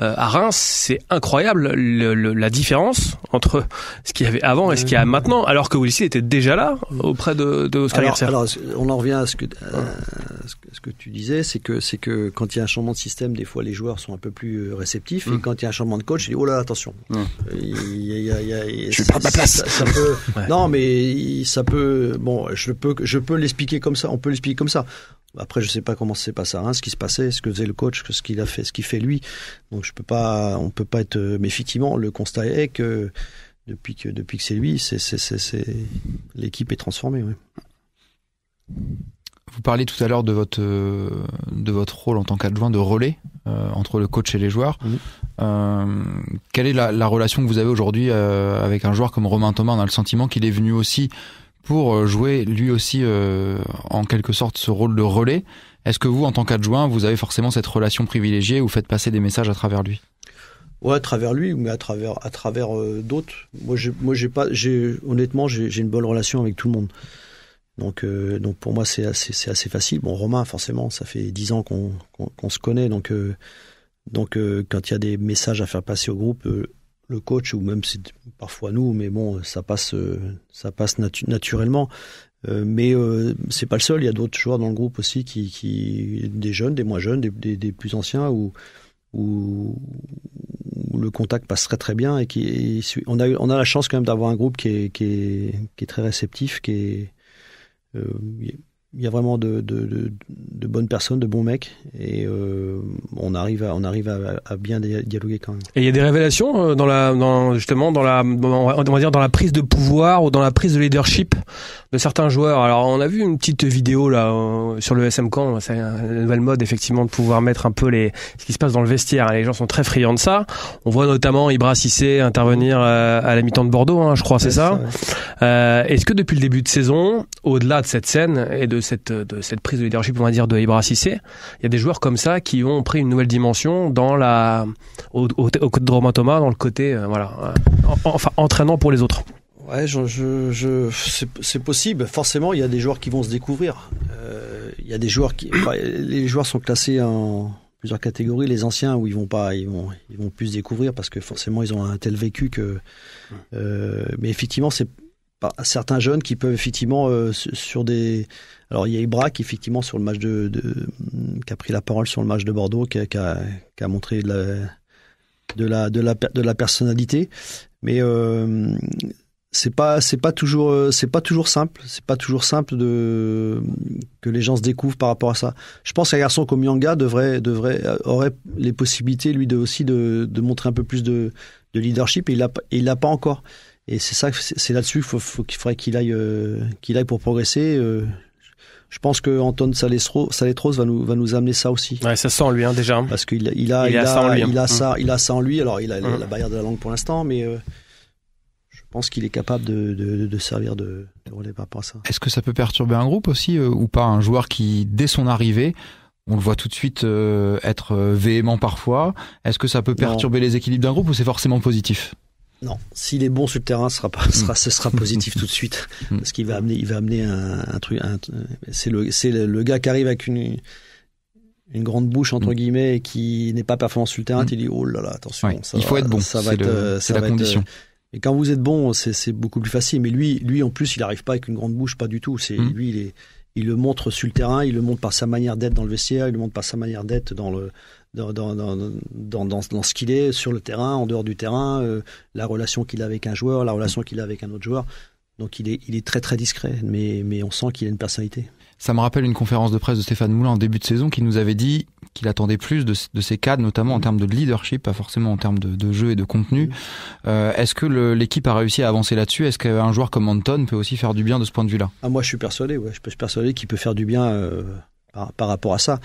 Euh, à Reims, c'est incroyable la différence entre ce qu'il y avait avant et ce qu'il y a euh, maintenant, alors que Willis était déjà là auprès de, de Oscar alors, on en revient à ce que, ce que tu disais, c'est que, c'est que quand il y a un changement de système, des fois les joueurs sont un peu plus euh, réceptifs, et mm. quand il y a un changement de coach, il dit oh là, attention. je ma place. [LAUGHS] Non, mais ça peut. Bon, je peux, je peux l'expliquer comme ça. On peut l'expliquer comme ça. Après, je sais pas comment c'est passé ça ce qui se passait, ce que faisait le coach, ce qu'il a fait, ce qu'il fait lui. Donc, je peux pas, on peut pas être. Euh, mais effectivement, le constat est que depuis que depuis que c'est lui, c'est l'équipe est transformée. Oui. Vous parliez tout à l'heure de votre euh, de votre rôle en tant qu'adjoint de relais euh, entre le coach et les joueurs. Mhm. quelle est la, relation que vous avez aujourd'hui avec un joueur comme Romain Thomas On a le sentiment qu'il est venu aussi pour euh, jouer lui aussi euh, en quelque sorte ce rôle de relais. Est-ce que vous, en tant qu'adjoint, vous avez forcément cette relation privilégiée ou faites passer des messages à travers lui Ouais, à travers lui, mais à travers à travers euh, d'autres. Moi, moi j'ai pas j'ai honnêtement j'ai une bonne relation avec tout le monde. Donc donc pour moi c'est assez c'est assez facile. Bon Romain forcément ça fait dix ans qu'on qu'on se connaît donc donc quand il y a des messages à faire passer au groupe le coach ou même c'est parfois nous, mais bon, ça passe, euh, ça passe naturellement. Euh, mais euh, c'est pas le seul. Il y a d'autres joueurs dans le groupe aussi qui, des jeunes, des moins jeunes, des, plus anciens où, où, le contact passe très très bien et qui on a on a la chance quand même d'avoir un groupe qui est, qui très réceptif, qui est il y a vraiment de, de bonnes personnes, de bons mecs, et euh, on arrive à on arrive à, bien dialoguer quand même. Et il y a des révélations euh, dans la justement dans la on dire dans la prise de pouvoir ou dans la prise de leadership de certains joueurs. Alors on a vu une petite vidéo là euh, sur le SM Camp, c'est nouvelle mode effectivement de pouvoir mettre un peu les ce qui se passe dans le vestiaire. Les gens sont très friands de ça. On voit notamment Ibra Cissé intervenir à la mi-temps de Bordeaux, hein, je crois, c'est ça. Est-ce que depuis le début de saison, au-delà de cette scène et de cette de cette prise de leadership, on va dire de Ibra Il y a des joueurs comme ça qui ont pris une nouvelle dimension dans la, au, côté de Romain Thomas, dans le côté, euh, voilà, euh, enfin, entraînant pour les autres. Ouais, je, je, c'est possible. Forcément, il y a des joueurs qui vont se découvrir. Euh, il y a des joueurs qui, les joueurs sont classés en plusieurs catégories. Les anciens où ils vont pas, ils vont, ils vont plus se découvrir parce que forcément ils ont un tel vécu que. mais effectivement, c'est certains jeunes qui peuvent effectivement euh, sur des alors il y a Ibra qui effectivement sur le match de, qui a pris la parole sur le match de Bordeaux qui a, qui a, montré de la, de la de la de la personnalité mais euh, c'est pas c'est pas toujours euh, c'est pas toujours simple c'est pas toujours simple de que les gens se découvrent par rapport à ça je pense qu'un garçon comme Yanga devrait devrait euh, aurait les possibilités lui de aussi de, de montrer un peu plus de, de leadership et il a il l'a pas encore et c'est ça, c'est là-dessus qu'il faudrait qu'il aille, euh, qu'il aille pour progresser euh. je pense que Anton va nous va nous amener ça aussi. ça sent lui hein, déjà. Parce qu'il il a il, a, ça en lui. Hein. il a ça, mm. il a ça en lui. Alors il a mm. la barrière de la langue pour l'instant, mais euh, je pense qu'il est capable de, servir de, de, relais par rapport à ça. Est-ce que ça peut perturber un groupe aussi ou pas un joueur qui dès son arrivée on le voit tout de suite être véhément parfois. Est-ce que ça peut perturber les équilibres d'un groupe ou c'est forcément positif non, s'il est bon sur le terrain, ce sera, [LAUGHS] positif tout de suite, mm. parce qu'il va amener, il va amener un, truc. c'est le, gars qui arrive avec une, une grande bouche entre mm. guillemets et qui n'est pas performant sur le terrain. il mm. dit, oh là là, attention. ça il faut être bon. Ça va être, euh, la condition. Euh, et quand vous êtes bon, c'est beaucoup plus facile. Mais lui, lui en plus, il n'arrive pas avec une grande bouche, pas du tout. C'est lui, il il le montre sur le terrain, il le montre par sa manière d'être dans le vestiaire, il le montre par sa manière d'être dans le dans, dans, ce qu'il est sur le terrain, en dehors du terrain, euh, la relation qu'il a avec un joueur, la relation qu'il a avec un autre joueur. Donc il est, il est très très discret, mais, mais on sent qu'il a une personnalité. Ça me rappelle une conférence de presse de Stéphane Moulin en début de saison qui nous avait dit qu'il attendait plus de, de ses cadres, notamment en termes de leadership, pas forcément en termes de, jeu et de contenu. Euh, est-ce que l'équipe a réussi à avancer là-dessus Est-ce qu'un joueur comme Anton peut aussi faire du bien de ce point de vue-là ah, Moi, je suis persuadé, ouais, je, peux, je suis persuadé qu'il peut faire du bien euh, par, rapport à ça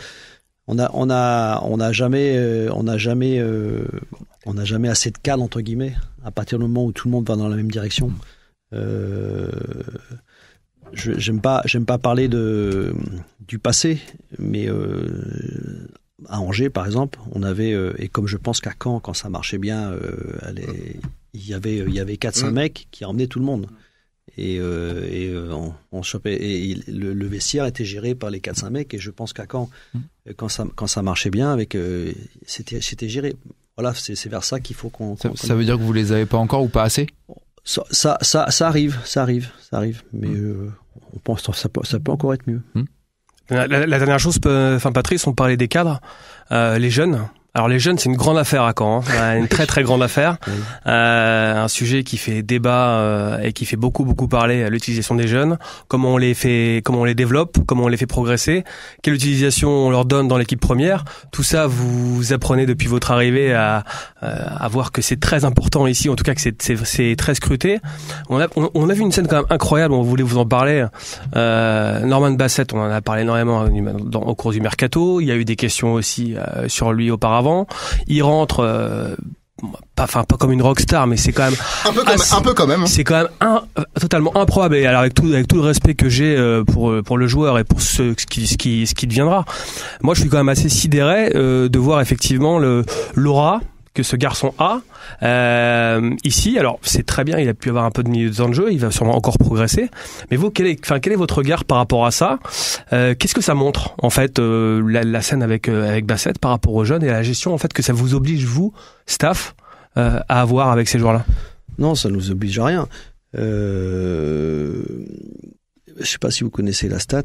on a, on a, on a jamais, euh, on n'a jamais, euh, on a jamais assez de cale entre guillemets. À partir du moment où tout le monde va dans la même direction, euh, j'aime pas, j'aime pas parler de du passé, mais à Angers par exemple, on avait et comme je pense qu'à Caen, quand ça marchait bien, il y avait, il y avait 400 mecs qui emmenaient tout le monde et, on, euh, Et euh, le, le, vestiaire était géré par les 4-5 mecs. Et je pense qu'à quand mmh. euh, quand, ça, quand ça marchait bien, avec, c'était, c'était géré. Voilà, c'est, vers ça qu'il faut qu'on. ça, veut dire que vous les avez pas encore ou pas assez ça, ça, ça, arrive, ça arrive, ça arrive. Mais mmh. on pense que ça peut, ça peut encore être mieux. Mmh. La, la, dernière chose, enfin Patrice, on parlait des cadres, les jeunes. Alors les jeunes, c'est une grande affaire à Caen, hein. une très très grande affaire. [LAUGHS] Euh, un sujet qui fait débat euh, et qui fait beaucoup beaucoup parler à l'utilisation des jeunes, comment on les fait, comment on les développe, comment on les fait progresser, quelle utilisation on leur donne dans l'équipe première. Tout ça, vous apprenez depuis votre arrivée euh, à, voir que c'est très important ici, en tout cas que c'est très scruté. On a, on, a vu une scène quand même incroyable, on voulait vous en parler. Euh, Norman Bassett, on en a parlé énormément au cours du mercato. Il y a eu des questions aussi euh, sur lui auparavant. Il rentre. Euh, pas enfin pas comme une rockstar mais c'est quand même un peu, quand même hein. c'est quand même un, euh, totalement improbable et alors avec tout avec tout le respect que j'ai euh, pour pour le joueur et pour ce, qui ce qui ce qui deviendra moi je suis quand même assez sidéré de voir effectivement le l'aura que ce garçon a euh, ici. Alors c'est très bien, il a pu avoir un peu de milieu en jeu, il va sûrement encore progresser. Mais vous, quel est, enfin, quel est votre regard par rapport à ça euh, Qu'est-ce que ça montre en fait euh, la, scène avec avec Bassett par rapport aux jeunes et la gestion en fait que ça vous oblige vous, staff, à avoir avec ces joueurs-là Non, ça nous oblige rien. je sais pas si vous connaissez la stat.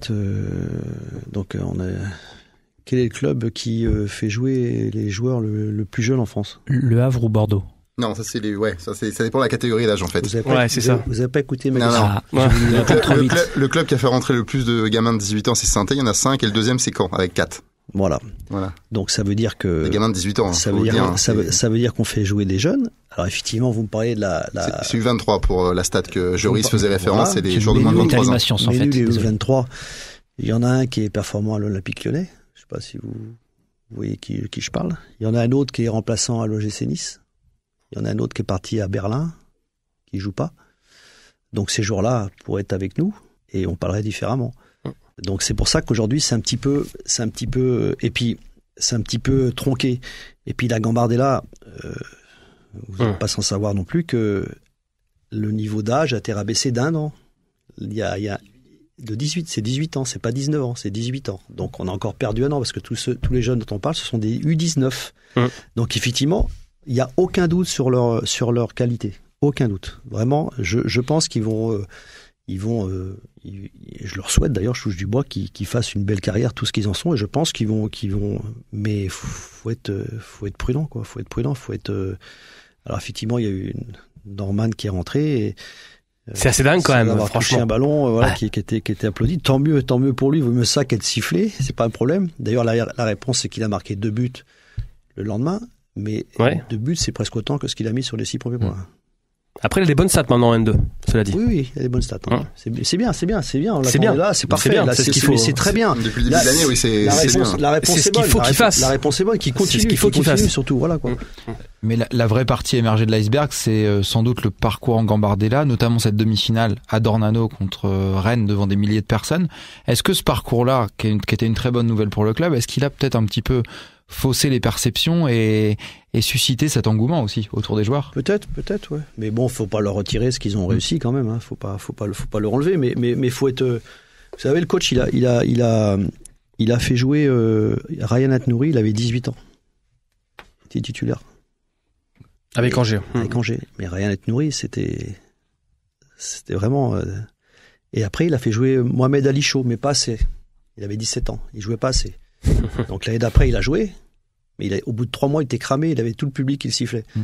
donc on a quel est le club qui euh, fait jouer les joueurs le, plus jeunes en France Le Havre ou Bordeaux non, ça c'est ouais, ça dépend de la catégorie d'âge en fait. Vous n'avez pas, écouté ma ah, le, club, qui a fait rentrer le plus de gamins de 18 ans, c'est saint il y en a 5 et le deuxième c'est quand avec 4. Voilà. voilà. Donc ça veut dire que les gamins de 18 ans. Hein, hein, ça veut dire, ça, veut, dire qu'on fait jouer des jeunes. Alors effectivement, vous me parlez de la. C'est U23 pour euh, la stat que Joris faisait référence, c'est des joueurs de moins de 23 ans. 23 il y en a un qui est performant à l'Olympique Lyonnais. Je sais pas si vous, voyez qui, je parle. Il y en a un autre qui est remplaçant à l'OGC Nice. Il y en a un autre qui est parti à Berlin, qui joue pas. Donc ces joueurs-là pourraient être avec nous et on parlerait différemment. Mm. Donc c'est pour ça qu'aujourd'hui c'est un petit peu, c'est un petit peu, et puis c'est un petit peu tronqué. Et puis la Gambardella, euh, vous n'êtes mm. pas sans savoir non plus que le niveau d'âge a été rabaissé d'un an. Il il y a de 18, c'est 18 ans, c'est pas 19 ans, c'est 18 ans. Donc on a encore perdu un an parce que tous, tous les jeunes dont on parle, ce sont des U19. Mmh. Donc effectivement, il n'y a aucun doute sur leur, sur leur qualité. Aucun doute. Vraiment, je, pense qu'ils vont, euh, ils vont, euh, je leur souhaite d'ailleurs, je touche du bois, qu'ils fassent une belle carrière, tout ce qu'ils en sont, et je pense qu'ils vont, vont, mais faut, faut, être, euh, faut être prudent, quoi. Faut être prudent, faut être. alors effectivement, il y a eu une Norman qui est rentrée et euh, c'est assez dingue quand même. franchement. un ballon, euh, voilà, qui, qui, était, qui était applaudi. Tant mieux, tant mieux pour lui. Vaut mieux ça qu'être sifflé. C'est pas un problème. D'ailleurs, la, réponse c'est qu'il a marqué deux buts le lendemain, mais deux buts c'est presque autant que ce qu'il a mis sur les six premiers points. Après, il a des bonnes stats maintenant en N2, cela dit. Oui, oui, il a des bonnes stats. Hein. Hein c'est bien, c'est bien, c'est bien. C'est bien. Là, c'est parfait. C'est ce qu'il faut. C'est très bien. Depuis le début de l'année, oui, c'est la réponse. La réponse est, bonne. Faut qu'il fasse. La réponse est bonne, qu'il continue, qu'il faut qu'il fasse surtout. Voilà quoi. Mm. Mais la, vraie partie émergée de l'iceberg, c'est euh, sans doute le parcours en Gambardella, notamment cette demi-finale à Dornano contre euh, Rennes devant des milliers de personnes. Est-ce que ce parcours-là, qui, qui, était une très bonne nouvelle pour le club, est-ce qu'il a peut-être un petit peu fausser les perceptions et, susciter cet engouement aussi autour des joueurs. Peut-être, peut-être, ouais. Mais bon, faut pas leur retirer ce qu'ils ont réussi quand même. Hein. Faut pas, faut pas, faut pas leur enlever. Mais mais faut être. Euh, vous savez, le coach, il a, il a, il a, il a fait jouer euh, Ryan Atnouri. Il avait 18 ans. Il titulaire. Avec Angers. Avec Angers. Mais Ryan Atnouri, c'était, c'était vraiment. Euh, et après, il a fait jouer Mohamed Ali Chaud, mais pas assez. Il avait 17 ans. Il jouait pas assez. [LAUGHS] Donc l'année d'après, il a joué au bout de trois mois, il était cramé, il avait tout le public qui le sifflait. Mmh.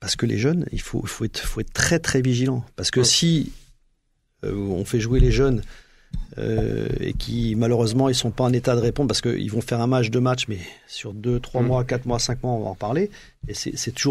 Parce que les jeunes, il faut, être, très très vigilant. Parce que si euh, on fait jouer les jeunes euh, et qui malheureusement ils sont pas en état de répondre parce qu'ils vont faire un match, deux matchs, mais sur deux, trois mmh. mois, quatre mois, cinq mois, on va en parler. Et c'est toujours